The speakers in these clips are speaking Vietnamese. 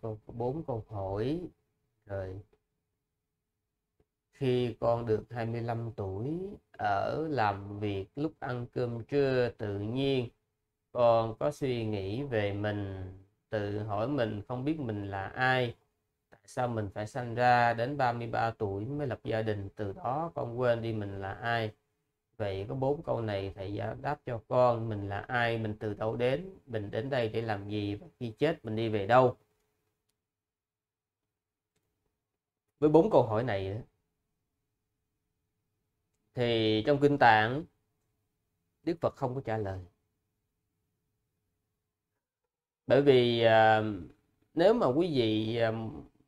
có bốn con hỏi rồi khi con được 25 tuổi ở làm việc lúc ăn cơm trưa tự nhiên con có suy nghĩ về mình tự hỏi mình không biết mình là ai tại sao mình phải sanh ra đến 33 tuổi mới lập gia đình từ đó con quên đi mình là ai vậy có bốn câu này thầy giải đáp cho con mình là ai mình từ đâu đến mình đến đây để làm gì và khi chết mình đi về đâu với bốn câu hỏi này thì trong kinh tạng Đức Phật không có trả lời bởi vì à, nếu mà quý vị à,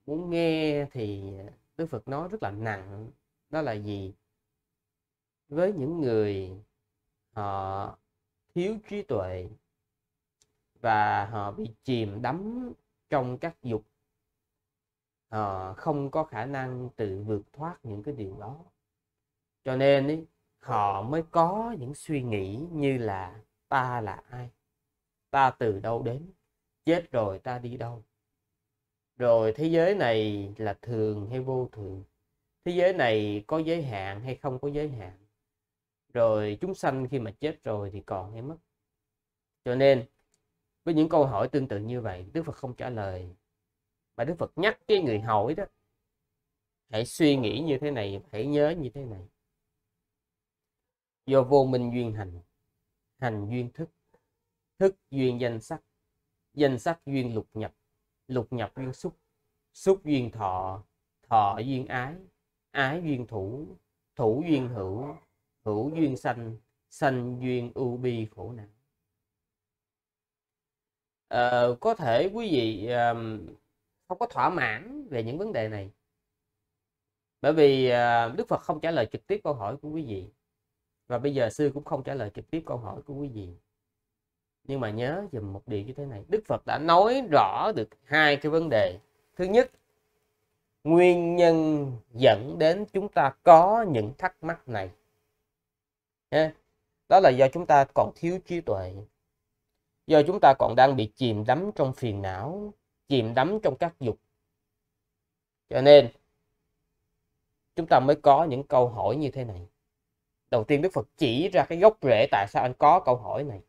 muốn nghe thì Đức Phật nói rất là nặng đó là gì với những người họ thiếu trí tuệ và họ bị chìm đắm trong các dục họ ờ, không có khả năng tự vượt thoát những cái điều đó cho nên ý, họ mới có những suy nghĩ như là ta là ai ta từ đâu đến chết rồi ta đi đâu rồi thế giới này là thường hay vô thường thế giới này có giới hạn hay không có giới hạn rồi chúng sanh khi mà chết rồi thì còn hay mất cho nên với những câu hỏi tương tự như vậy đức phật không trả lời mà đức phật nhắc cái người hỏi đó hãy suy nghĩ như thế này hãy nhớ như thế này do vô minh duyên hành hành duyên thức thức duyên danh sắc danh sắc duyên lục nhập lục nhập duyên xúc xúc duyên thọ thọ duyên ái ái duyên thủ thủ duyên hữu hữu duyên sanh sanh duyên ưu bi khổ nạn à, có thể quý vị um, không có thỏa mãn về những vấn đề này bởi vì à, Đức Phật không trả lời trực tiếp câu hỏi của quý vị và bây giờ sư cũng không trả lời trực tiếp câu hỏi của quý vị nhưng mà nhớ dùm một điều như thế này Đức Phật đã nói rõ được hai cái vấn đề thứ nhất nguyên nhân dẫn đến chúng ta có những thắc mắc này đó là do chúng ta còn thiếu trí tuệ do chúng ta còn đang bị chìm đắm trong phiền não chìm đắm trong các dục cho nên chúng ta mới có những câu hỏi như thế này đầu tiên đức phật chỉ ra cái gốc rễ tại sao anh có câu hỏi này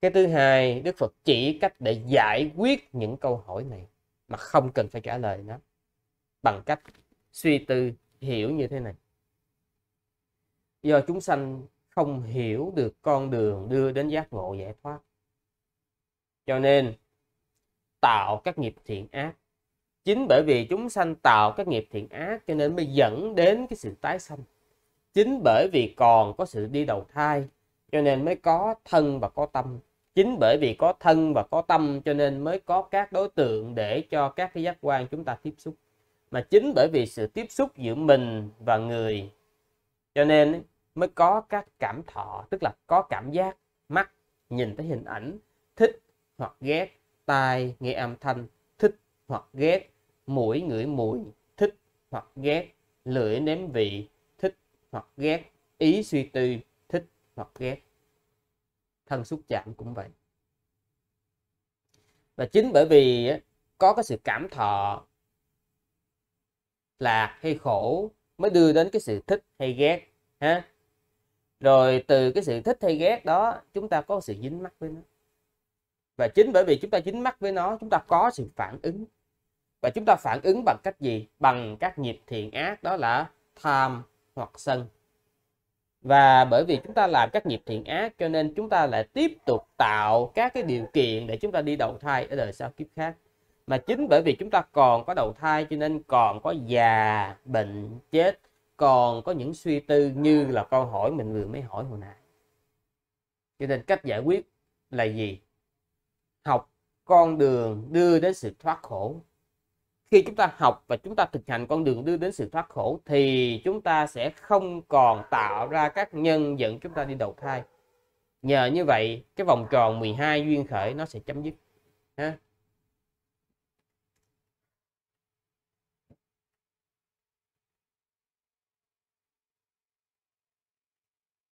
cái thứ hai đức phật chỉ cách để giải quyết những câu hỏi này mà không cần phải trả lời nó bằng cách suy tư hiểu như thế này do chúng sanh không hiểu được con đường đưa đến giác ngộ giải thoát cho nên tạo các nghiệp thiện ác chính bởi vì chúng sanh tạo các nghiệp thiện ác cho nên mới dẫn đến cái sự tái sanh chính bởi vì còn có sự đi đầu thai cho nên mới có thân và có tâm chính bởi vì có thân và có tâm cho nên mới có các đối tượng để cho các cái giác quan chúng ta tiếp xúc mà chính bởi vì sự tiếp xúc giữa mình và người cho nên mới có các cảm thọ tức là có cảm giác mắt nhìn thấy hình ảnh thích hoặc ghét tai nghe âm thanh thích hoặc ghét mũi ngửi mùi thích hoặc ghét lưỡi nếm vị thích hoặc ghét ý suy tư thích hoặc ghét thân xúc chạm cũng vậy và chính bởi vì có cái sự cảm thọ lạc hay khổ mới đưa đến cái sự thích hay ghét ha rồi từ cái sự thích hay ghét đó chúng ta có sự dính mắc với nó và chính bởi vì chúng ta dính mắt với nó chúng ta có sự phản ứng và chúng ta phản ứng bằng cách gì bằng các nghiệp thiện ác đó là tham hoặc sân và bởi vì chúng ta làm các nghiệp thiện ác cho nên chúng ta lại tiếp tục tạo các cái điều kiện để chúng ta đi đầu thai ở đời sau kiếp khác mà chính bởi vì chúng ta còn có đầu thai cho nên còn có già bệnh chết còn có những suy tư như là câu hỏi mình vừa mới hỏi hồi nãy cho nên cách giải quyết là gì học con đường đưa đến sự thoát khổ khi chúng ta học và chúng ta thực hành con đường đưa đến sự thoát khổ thì chúng ta sẽ không còn tạo ra các nhân dẫn chúng ta đi đầu thai nhờ như vậy cái vòng tròn 12 duyên khởi nó sẽ chấm dứt ha